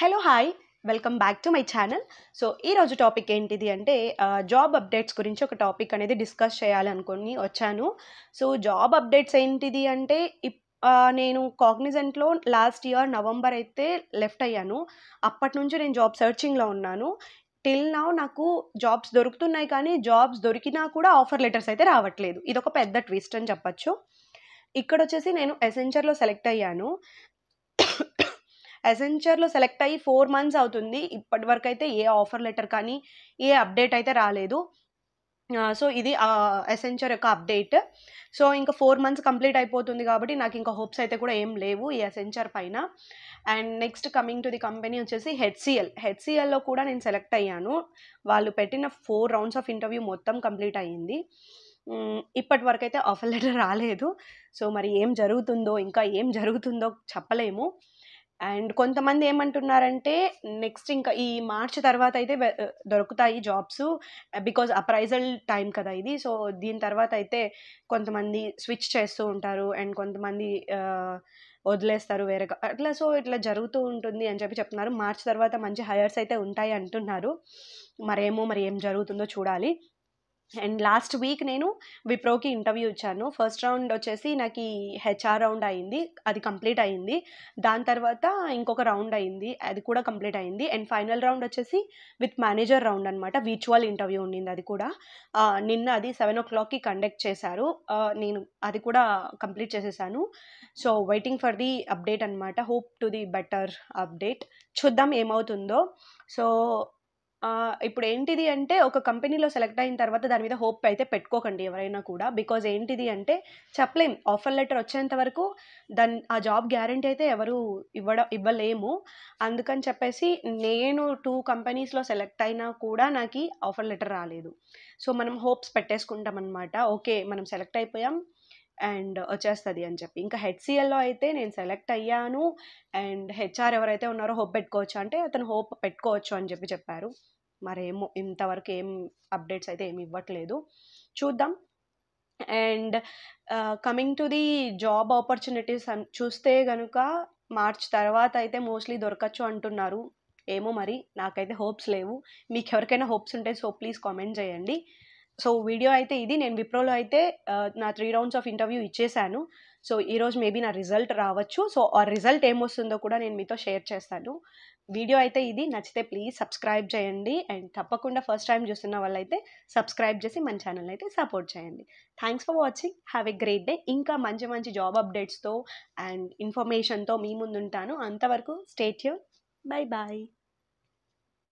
hello hi welcome back to my channel so ఈరోజు topic ఏంటిది అంటే జాబ్ అప్డేట్స్ గురించి ఒక టాపిక్ అనేది డిస్కస్ చేయాలనుకుని వచ్చాను సో జాబ్ అప్డేట్స్ ఏంటిది అంటే నేను కాగ్నిజెంట్లో లాస్ట్ ఇయర్ నవంబర్ అయితే లెఫ్ట్ అయ్యాను అప్పటి నుంచి నేను జాబ్ సర్చింగ్లో ఉన్నాను టిల్ నౌ నాకు జాబ్స్ దొరుకుతున్నాయి కానీ జాబ్స్ దొరికినా కూడా ఆఫర్ లెటర్స్ అయితే రావట్లేదు ఇది ఒక పెద్ద ట్విస్ట్ అని చెప్పచ్చు ఇక్కడ వచ్చేసి నేను ఎసెంచర్లో సెలెక్ట్ అయ్యాను అసెంచర్లో సెలెక్ట్ అయ్యి ఫోర్ మంత్స్ అవుతుంది ఇప్పటివరకు అయితే ఏ ఆఫర్ లెటర్ కానీ ఏ అప్డేట్ అయితే రాలేదు సో ఇది అసెంచర్ యొక్క అప్డేట్ సో ఇంకా ఫోర్ మంత్స్ కంప్లీట్ అయిపోతుంది కాబట్టి నాకు ఇంకా హోప్స్ అయితే కూడా ఏం లేవు ఈ ఎసెంచర్ పైన and next coming to the company వచ్చేసి హెచ్సిఎల్ హెచ్సిఎల్లో కూడా నేను సెలెక్ట్ అయ్యాను వాళ్ళు పెట్టిన ఫోర్ రౌండ్స్ ఆఫ్ ఇంటర్వ్యూ మొత్తం కంప్లీట్ అయ్యింది ఇప్పటి వరకు అయితే ఆఫర్ లెటర్ రాలేదు సో మరి ఏం జరుగుతుందో ఇంకా ఏం జరుగుతుందో చెప్పలేము అండ్ కొంతమంది ఏమంటున్నారంటే నెక్స్ట్ ఇంకా ఈ మార్చ్ తర్వాత అయితే దొరుకుతాయి జాబ్స్ బికాజ్ అప్రైజల్ టైం కదా ఇది సో దీని తర్వాత అయితే కొంతమంది స్విచ్ చేస్తూ ఉంటారు అండ్ కొంతమంది వదిలేస్తారు వేరే అట్లా సో ఇట్లా జరుగుతూ ఉంటుంది అని చెప్పి చెప్తున్నారు మార్చ్ తర్వాత మంచి హయర్స్ అయితే ఉంటాయి అంటున్నారు మరేమో మరి ఏం జరుగుతుందో చూడాలి అండ్ లాస్ట్ వీక్ నేను విప్రోకి ఇంటర్వ్యూ ఇచ్చాను ఫస్ట్ రౌండ్ వచ్చేసి నాకు ఈ హెచ్ఆర్ రౌండ్ అయింది అది కంప్లీట్ అయింది దాని తర్వాత ఇంకొక రౌండ్ అయింది అది కూడా కంప్లీట్ అయింది అండ్ ఫైనల్ రౌండ్ వచ్చేసి విత్ మేనేజర్ రౌండ్ అనమాట విర్చువల్ ఇంటర్వ్యూ ఉండింది అది కూడా నిన్న అది సెవెన్ ఓ క్లాక్కి కండక్ట్ చేశారు నేను అది కూడా కంప్లీట్ చేసేసాను so waiting for the update అనమాట hope to the better update చూద్దాం ఏమవుతుందో సో ఇప్పుడు ఏంటిది అంటే ఒక కంపెనీలో సెలెక్ట్ అయిన తర్వాత దాని మీద హోప్ అయితే పెట్టుకోకండి ఎవరైనా కూడా బికాజ్ ఏంటిది అంటే చెప్పలేం ఆఫర్ లెటర్ వచ్చేంత వరకు దాని ఆ జాబ్ గ్యారంటీ అయితే ఎవరు ఇవ్వడం ఇవ్వలేము అందుకని చెప్పేసి నేను టూ కంపెనీస్లో సెలెక్ట్ అయినా కూడా నాకు ఆఫర్ లెటర్ రాలేదు సో మనం హోప్స్ పెట్టేసుకుంటాం అనమాట ఓకే మనం సెలెక్ట్ అయిపోయాం అండ్ వచ్చేస్తుంది అని చెప్పి ఇంకా హెచ్సిఎల్లో అయితే నేను సెలెక్ట్ అయ్యాను అండ్ హెచ్ఆర్ ఎవరైతే ఉన్నారో హోప్ పెట్టుకోవచ్చు అంటే అతను హోప్ పెట్టుకోవచ్చు అని చెప్పి చెప్పారు మరేమో ఇంతవరకు ఏం అప్డేట్స్ అయితే ఏమి ఇవ్వట్లేదు చూద్దాం and coming to the job opportunities చూస్తే కనుక మార్చ్ తర్వాత అయితే మోస్ట్లీ దొరకచ్చు అంటున్నారు ఏమో మరి నాకైతే హోప్స్ లేవు మీకు ఎవరికైనా హోప్స్ ఉంటే సో ప్లీజ్ కామెంట్ చేయండి సో వీడియో అయితే ఇది నేను విప్రోలో అయితే నా త్రీ రౌండ్స్ ఆఫ్ ఇంటర్వ్యూ ఇచ్చేసాను సో ఈరోజు మేబీ నా రిజల్ట్ రావచ్చు సో ఆ రిజల్ట్ ఏమొస్తుందో కూడా నేను మీతో షేర్ చేస్తాను వీడియో అయితే ఇది నచ్చితే ప్లీజ్ సబ్స్క్రైబ్ చేయండి అండ్ తప్పకుండా ఫస్ట్ టైం చూస్తున్న వాళ్ళైతే సబ్స్క్రైబ్ చేసి మన ఛానల్ అయితే సపోర్ట్ చేయండి thanks for watching have a great day ఇంకా మంచి మంచి జాబ్ అప్డేట్స్తో అండ్ ఇన్ఫర్మేషన్తో మీ ఉంటాను అంతవరకు స్టేట్ బై బాయ్